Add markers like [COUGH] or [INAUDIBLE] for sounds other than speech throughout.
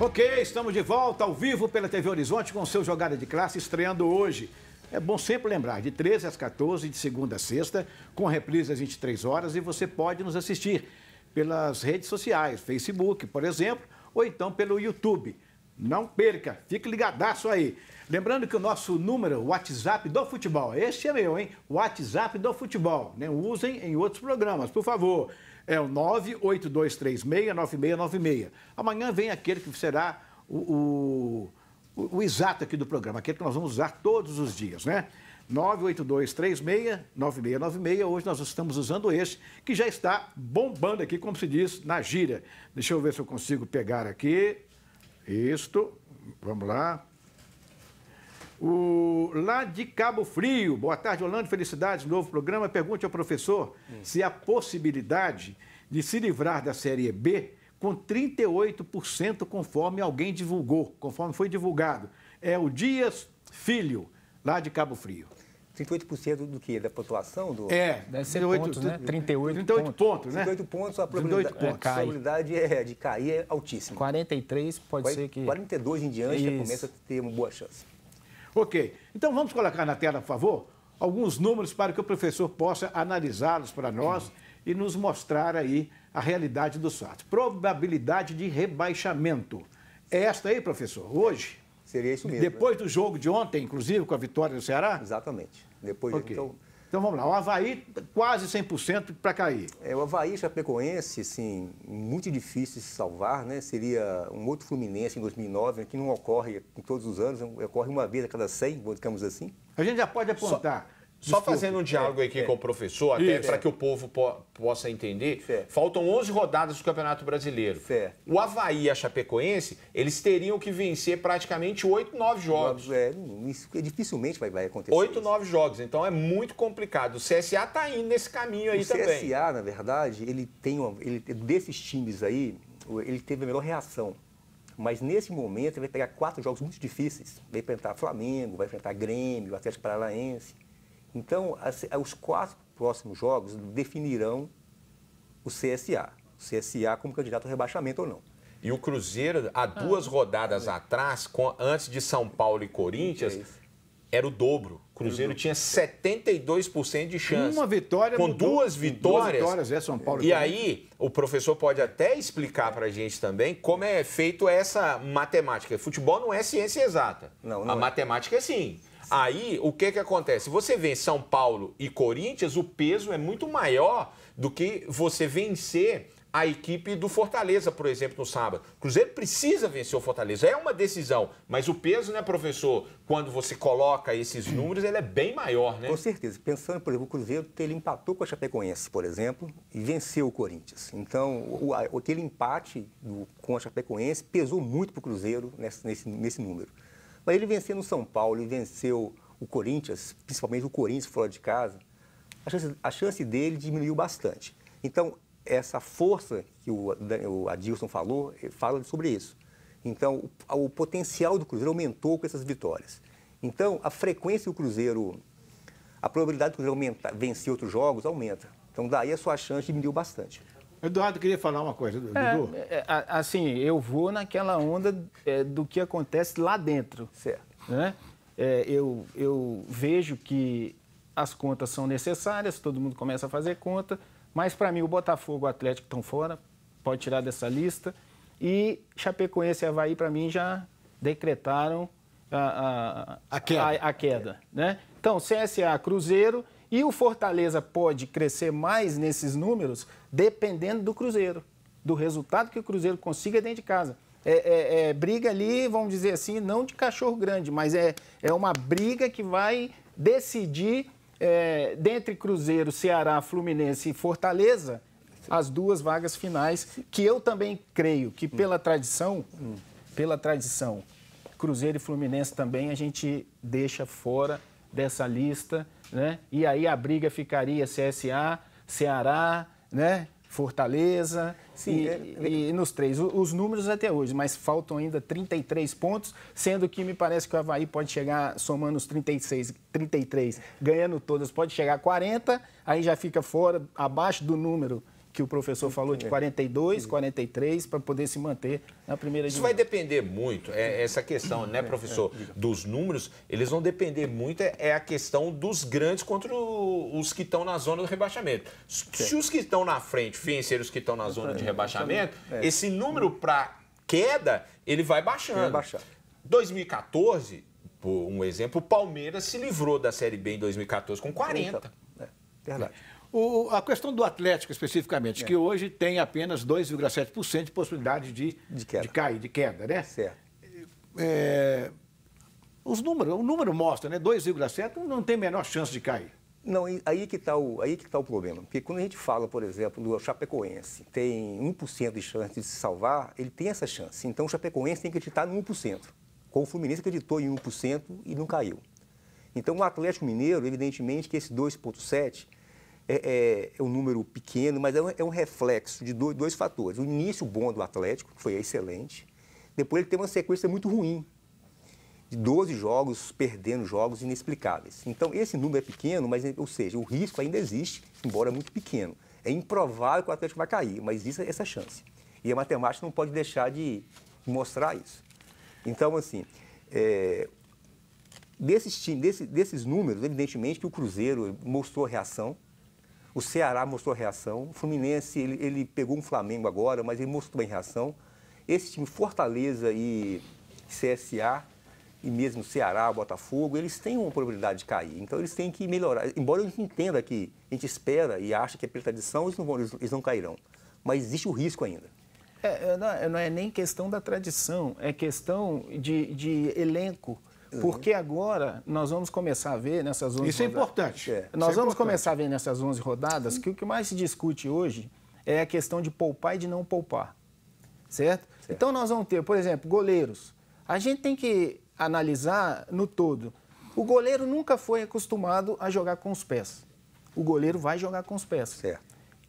Ok, estamos de volta ao vivo pela TV Horizonte com o seu Jogada de Classe estreando hoje. É bom sempre lembrar, de 13 às 14, de segunda a sexta, com reprise às 23 horas e você pode nos assistir pelas redes sociais, Facebook, por exemplo, ou então pelo YouTube. Não perca, fique ligadaço aí. Lembrando que o nosso número, o WhatsApp do futebol, esse é meu, hein? WhatsApp do futebol, né? Usem em outros programas, por favor. É o 982369696. Amanhã vem aquele que será o, o, o exato aqui do programa, aquele que nós vamos usar todos os dias, né? 982369696. Hoje nós estamos usando esse, que já está bombando aqui, como se diz, na gira. Deixa eu ver se eu consigo pegar aqui. Isto, vamos lá. O, lá de Cabo Frio, boa tarde, Holanda, felicidades, novo programa. Pergunte ao professor hum. se há possibilidade de se livrar da Série B com 38%, conforme alguém divulgou, conforme foi divulgado. É o Dias Filho, lá de Cabo Frio. 38% do quê? Da população? Do... É, deve ser 38, né? pontos, né? 38, 38 pontos. pontos, né? 38 pontos, a probabilidade, pontos. A probabilidade é, de cair é altíssima. 43 pode 40, ser que... 42 em diante Isso. já começa a ter uma boa chance. Ok, então vamos colocar na tela, por favor, alguns números para que o professor possa analisá-los para nós uhum. e nos mostrar aí a realidade dos fatos. Probabilidade de rebaixamento. É esta aí, professor, hoje? Seria isso mesmo. Né? Depois né? do jogo de ontem, inclusive, com a vitória do Ceará? Exatamente. Depois okay. então, então vamos lá, o Havaí quase 100% para cair. É, o Havaí Chapecoense, assim, muito difícil de se salvar, né? Seria um outro Fluminense em 2009, né? que não ocorre em todos os anos, ocorre uma vez a cada 100, digamos assim. A gente já pode apontar. Só só fazendo um diálogo é, aqui é. com o professor, até para que o povo po possa entender. Faltam 11 rodadas do Campeonato Brasileiro. O Havaí e a Chapecoense, eles teriam que vencer praticamente 8, 9 jogos. É, dificilmente vai, vai acontecer. 8, 9 jogos, então é muito complicado. O CSA está indo nesse caminho aí o também. O CSA, na verdade, ele tem uma, ele, desses times aí, ele teve a melhor reação. Mas nesse momento ele vai pegar quatro jogos muito difíceis. Vai enfrentar Flamengo, vai enfrentar Grêmio, Atlético Paranaense. Então, as, os quatro próximos jogos definirão o CSA. O CSA como candidato ao rebaixamento ou não. E o Cruzeiro, há ah. duas ah, rodadas atrás, com, antes de São Paulo e Corinthians, era o dobro. O Cruzeiro tinha 72% de chance. Uma vitória com mudou, duas vitórias. Duas vitórias é São Paulo. E, e aí, o professor pode até explicar para a gente também como é feito essa matemática. Futebol não é ciência exata. Não, não A é. matemática é sim. Aí, o que, que acontece? Você vence São Paulo e Corinthians, o peso é muito maior do que você vencer a equipe do Fortaleza, por exemplo, no sábado. O Cruzeiro precisa vencer o Fortaleza, é uma decisão, mas o peso, né, professor, quando você coloca esses números, ele é bem maior, né? Com certeza. Pensando, por exemplo, o Cruzeiro, ele empatou com a Chapecoense, por exemplo, e venceu o Corinthians. Então, o, aquele empate do, com a Chapecoense pesou muito para o Cruzeiro nesse, nesse, nesse número. Mas ele vencer no São Paulo e venceu o Corinthians, principalmente o Corinthians fora de casa, a chance, a chance dele diminuiu bastante. Então, essa força que o, o Adilson falou, fala sobre isso. Então, o, o potencial do Cruzeiro aumentou com essas vitórias. Então, a frequência do Cruzeiro, a probabilidade do Cruzeiro aumentar, vencer outros jogos aumenta. Então, daí a sua chance diminuiu bastante. Eduardo queria falar uma coisa, é, Dudu. É, assim, eu vou naquela onda é, do que acontece lá dentro. Certo. Né? É, eu, eu vejo que as contas são necessárias, todo mundo começa a fazer conta, mas para mim o Botafogo e o Atlético estão fora, pode tirar dessa lista. E Chapecoense e Havaí, para mim, já decretaram a, a, a, queda. a, a queda né? Então, CSA, Cruzeiro, e o Fortaleza pode crescer mais nesses números dependendo do Cruzeiro, do resultado que o Cruzeiro consiga dentro de casa. É, é, é, briga ali, vamos dizer assim, não de cachorro grande, mas é, é uma briga que vai decidir é, dentre Cruzeiro, Ceará, Fluminense e Fortaleza as duas vagas finais, que eu também creio que pela tradição, pela tradição, Cruzeiro e Fluminense também a gente deixa fora dessa lista, né? E aí a briga ficaria CSA, Ceará, né? Fortaleza Sim, e, é... e, e, nos três. Os números até hoje, mas faltam ainda 33 pontos, sendo que me parece que o Havaí pode chegar somando os 36, 33, ganhando todas, pode chegar a 40, aí já fica fora, abaixo do número que o professor falou de 42, 43, para poder se manter na primeira divisão. Isso vai depender muito, é, essa questão, né, é, é, professor, dos números, eles vão depender muito, é, é a questão dos grandes contra os que estão na zona do rebaixamento. Se os que estão na frente vencer os que estão na zona de rebaixamento, esse número para queda, ele vai baixando. Vai 2014, por um exemplo, o Palmeiras se livrou da Série B em 2014 com 40. É, verdade. O, a questão do Atlético, especificamente, é. que hoje tem apenas 2,7% de possibilidade de, de, queda. de cair, de queda, né? Certo. É, os números, o número mostra, né? 2,7 não tem a menor chance de cair. Não, aí que está o, tá o problema. Porque quando a gente fala, por exemplo, do Chapecoense, tem 1% de chance de se salvar, ele tem essa chance. Então o Chapecoense tem que acreditar no 1%. Com o Fluminense acreditou em 1% e não caiu. Então o Atlético Mineiro, evidentemente que esse 2,7 é, é, é, um número pequeno, mas é um, é um reflexo de dois, dois, fatores. O início bom do Atlético, que foi excelente, depois ele teve uma sequência muito ruim, de 12 jogos, perdendo jogos inexplicáveis. Então, esse número é pequeno, mas, ou seja, o risco ainda existe, embora muito pequeno. É improvável que o Atlético vai cair, mas existe é essa chance. E a matemática não pode deixar de mostrar isso. Então, assim, é, desses, desse, desses números, evidentemente que o Cruzeiro mostrou reação, o Ceará mostrou reação, o Fluminense ele, ele pegou um Flamengo agora, mas ele mostrou a reação. Esse time Fortaleza e CSA e mesmo Ceará, Botafogo, eles têm uma probabilidade de cair. Então eles têm que melhorar. Embora a gente entenda que a gente espera e acha que é pela tradição, eles não, vão, eles não cairão. Mas existe o risco ainda. É, não, é nem questão da tradição, é questão de, de elenco. Porque agora nós vamos começar a ver nessas 11 Isso rodadas, é importante. É, nós Isso é vamos é importante. começar a ver nessas 11 rodadas que o que mais se discute hoje é a questão de poupar e de não poupar. Certo? certo? Então nós vamos ter, por exemplo, goleiros. A gente tem que analisar no todo. O goleiro nunca foi acostumado a jogar com os pés. O goleiro vai jogar com os pés. Certo.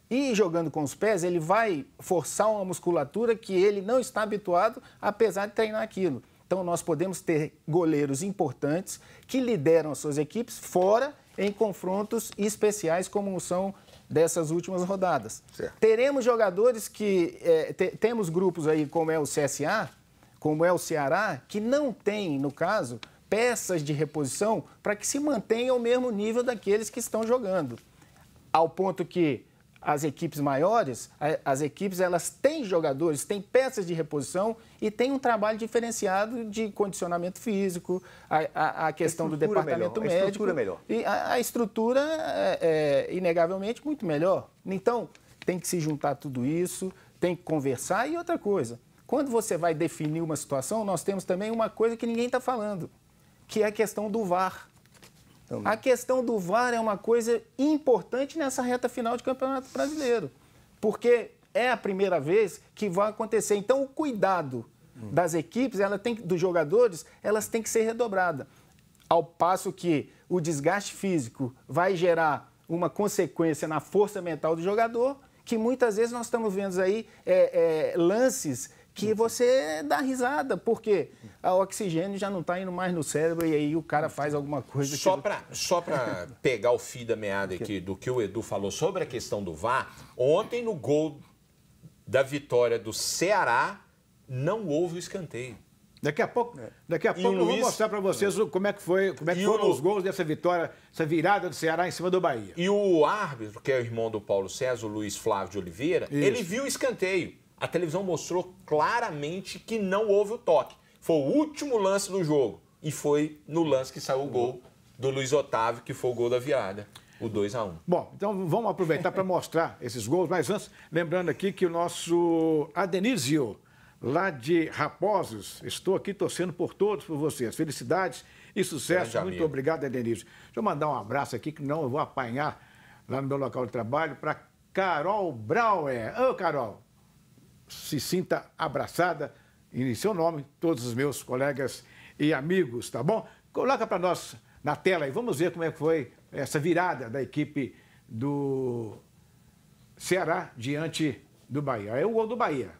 E jogando com os pés, ele vai forçar uma musculatura que ele não está habituado, apesar de treinar aquilo. Então, nós podemos ter goleiros importantes que lideram as suas equipes fora em confrontos especiais, como são dessas últimas rodadas. Certo. Teremos jogadores que. É, te, temos grupos aí, como é o CSA, como é o Ceará, que não tem, no caso, peças de reposição para que se mantenham ao mesmo nível daqueles que estão jogando. Ao ponto que as equipes maiores, as equipes elas têm jogadores, têm peças de reposição e têm um trabalho diferenciado de condicionamento físico, a, a, a questão a do departamento melhor, médico. A estrutura melhor. E a, estrutura é, é, inegavelmente, muito melhor. Então, tem que se juntar tudo isso, tem que conversar. E outra coisa, quando você vai definir uma situação, nós temos também uma coisa que ninguém está falando, que é a questão do VAR. Também. Então, a questão do VAR é uma coisa importante nessa reta final de Campeonato Brasileiro, porque é a primeira vez que vai acontecer. Então, o cuidado das equipes, ela tem, dos jogadores, elas tem que ser redobrada. Ao passo que o desgaste físico vai gerar uma consequência na força mental do jogador, que muitas vezes nós estamos vendo aí é, é, lances que você dá risada, porque o oxigênio já não está indo mais no cérebro e aí o cara faz alguma coisa. Só que... para só pegar o fio da meada aqui do que o Edu falou sobre a questão do VAR, ontem no gol da vitória do Ceará não houve o escanteio. Daqui a pouco, daqui a pouco Luiz... eu vou mostrar para vocês como é que foi, como é que foram o... os gols dessa vitória, essa virada do Ceará em cima do Bahia. E o árbitro, que é o irmão do Paulo César, o Luiz Flávio de Oliveira, Isso. ele viu o escanteio a televisão mostrou claramente que não houve o toque. Foi o último lance do jogo. E foi no lance que saiu o gol do Luiz Otávio, que foi o gol da viada, O 2 a 1 um. Bom, então vamos aproveitar para mostrar [LAUGHS] esses gols, mas antes, lembrando aqui que o nosso Adenísio, lá de Raposos, estou aqui torcendo por todos, por vocês. Felicidades e sucesso. Grande Muito amigo. obrigado, Adenísio. Deixa eu mandar um abraço aqui, que não eu vou apanhar lá no meu local de trabalho, para Carol Brauer. Ô, Carol, se sinta abraçada em seu nome, todos os meus colegas e amigos, tá bom? Coloca para nós na tela e vamos ver como é que foi essa virada da equipe do Ceará diante do Bahia. É o gol do Bahia.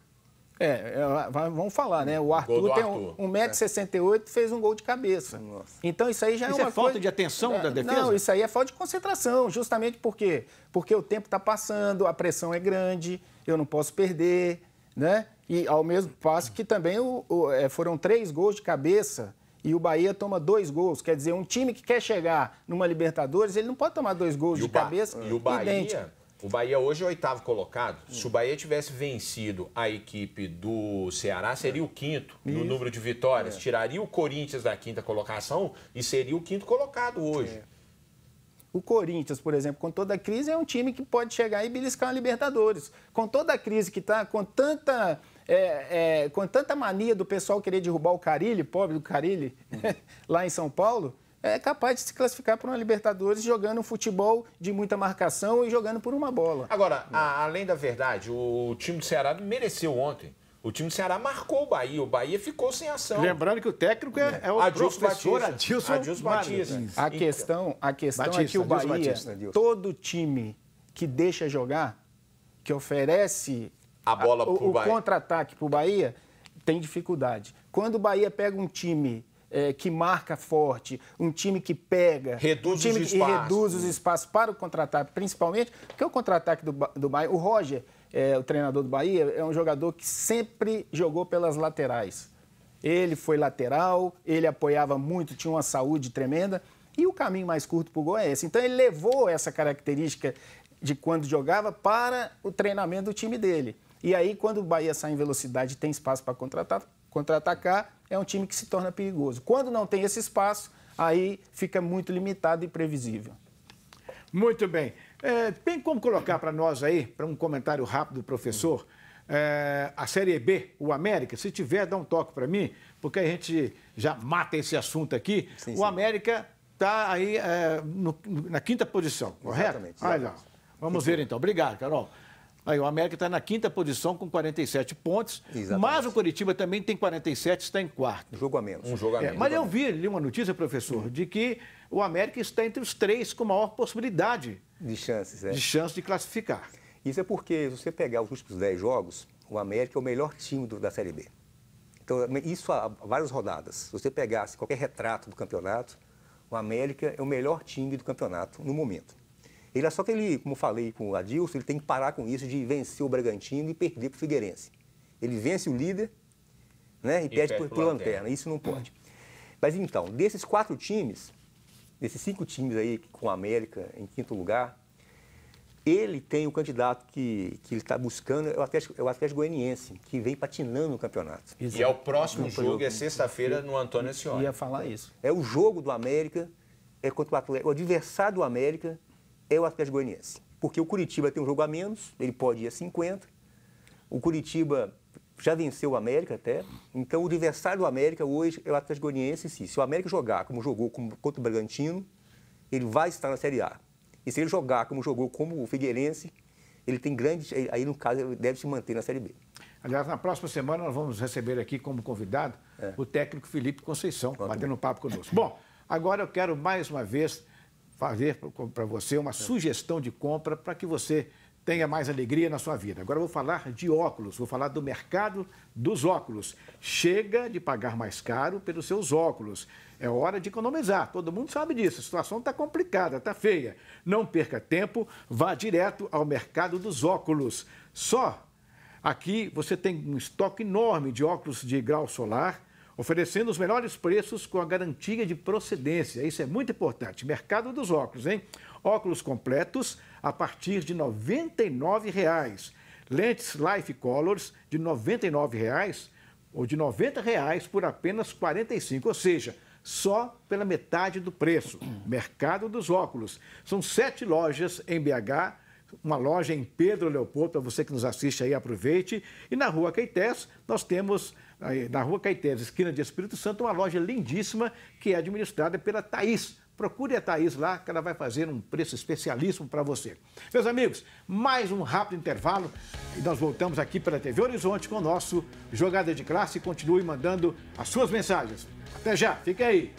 É, é vamos falar, né? O Arthur, tem Arthur. um, 1,68m um fez um gol de cabeça. Nossa. Então isso aí já é isso é uma é falta coisa... de atenção é, da defesa? Não, isso aí é falta de concentração, justamente por quê? Porque o tempo está passando, a pressão é grande, eu não posso perder, né? E ao mesmo passo que também o, o, é, foram três gols de cabeça e o Bahia toma dois gols. Quer dizer, um time que quer chegar numa Libertadores, ele não pode tomar dois gols e de cabeça. E o Bahia, idêntico. o Bahia hoje é o oitavo colocado. Se o Bahia tivesse vencido a equipe do Ceará, seria o quinto Isso. no número de vitórias. É. Tiraria o Corinthians da quinta colocação e seria o quinto colocado hoje. É. O Corinthians, por exemplo, com toda a crise, é um time que pode chegar e beliscar a Libertadores. Com toda a crise que está, com tanta. É, é, com tanta mania do pessoal querer derrubar o Carilli, pobre do Carilli, [LAUGHS] lá em São Paulo, é capaz de se classificar para uma Libertadores jogando um futebol de muita marcação e jogando por uma bola. Agora, a, além da verdade, o time do Ceará mereceu ontem. O time do Ceará marcou o Bahia. O Bahia ficou sem ação. Lembrando que o técnico é, é o Adilson professor Batista. Adilson, Batista. A questão, a questão Batista, é que o Bahia, Batista, todo time que deixa jogar, que oferece a bola a, o, o contra-ataque para o Bahia, tem dificuldade. Quando o Bahia pega um time é, que marca forte, um time que pega, reduz um time os espaços. reduz os espaços para o contra-ataque, principalmente, porque o contra-ataque do, do Bahia, o Roger é, o treinador do Bahia, é um jogador que sempre jogou pelas laterais. Ele foi lateral, ele apoiava muito, tinha uma saúde tremenda. E o caminho mais curto para o gol é esse. Então ele levou essa característica de quando jogava para o treinamento do time dele. E aí, quando o Bahia sai em velocidade tem espaço para contratar, contra-atacar, é um time que se torna perigoso. Quando não tem esse espaço, aí fica muito limitado e previsível. Muito bem. É, tem como colocar para nós aí, para um comentário rápido professor, é, a Série B, o América? Se tiver, dá um toque para mim, porque a gente já mata esse assunto aqui. Sim, o sim. América está aí é, no, na quinta posição, correto? Exatamente. exatamente. Aí, Vamos ver então. Obrigado, Carol. Aí, o América está na quinta posição com 47 pontos, Exatamente. mas o Curitiba também tem 47, está em quarto. Um jogo a menos. Um jogo a é, menos. É, mas eu vi ali uma notícia, professor, de que o América está entre os três com maior possibilidade de chances, é. De chances de classificar. Isso é porque, se você pegar os últimos 10 jogos, o América é o melhor time da Série B. Então, é, isso há várias rodadas. Se você pegasse qualquer retrato do campeonato, o América é o melhor time do campeonato no momento. Ele é só que ele, como falei com o Adilson, ele tem que parar com isso de vencer o Bragantino e perder para o Figueirense. Ele vence o líder né, e, e perde para o Lanterna. Isso não pode. Mas então, desses quatro times, desses cinco times aí com a América em quinto lugar, ele tem o candidato que, que ele está buscando, é o, Atlético, é o Atlético Goianiense, que vem patinando no campeonato. Exato. E é o próximo jogo, é sexta-feira no Antônio Ascione. Ia falar isso. É o jogo do América, é contra o Atlético. O adversário do América é o Atlético Goianiense. Porque o Curitiba tem um jogo a menos, ele pode ir a 50. O Curitiba já venceu o América até. Então, o adversário do América hoje é o Atlético Goianiense Se o América jogar como jogou contra o Bragantino, ele vai estar na Série A. E se ele jogar como jogou como o Figueirense, ele tem grandes. Aí, no caso, ele deve se manter na Série B. Aliás, na próxima semana nós vamos receber aqui como convidado é. o técnico Felipe Conceição, Quanto batendo um papo conosco. Bom, agora eu quero mais uma vez fazer para você uma é. sugestão de compra para que você tenha mais alegria na sua vida. Agora eu vou falar de óculos, vou falar do mercado dos óculos. Chega de pagar mais caro pelos seus óculos. É hora de economizar. Todo mundo sabe disso. A situação está complicada, está feia. Não perca tempo, vá direto ao mercado dos óculos. Só aqui você tem um estoque enorme de óculos de grau solar oferecendo os melhores preços com a garantia de procedência. Isso é muito importante. Mercado dos óculos, hein? óculos completos a partir de R$ 99,00. Lentes Life Colors de R$ 99,00 ou de R$ 90,00 por apenas R$ 45,00, ou seja, só pela metade do preço. [CLEARS THROAT] Mercado dos óculos. São sete lojas em BH, uma loja em Pedro Leopoldo, para você que nos assiste aí, aproveite. E na Rua Caetés, nós temos, na Rua Caetés, esquina de Espírito Santo, uma loja lindíssima que é administrada pela Thaís, Procure a Thaís lá, que ela vai fazer um preço especialíssimo para você. Meus amigos, mais um rápido intervalo e nós voltamos aqui pela TV Horizonte com o nosso Jogada de Classe. Continue mandando as suas mensagens. Até já, fica aí.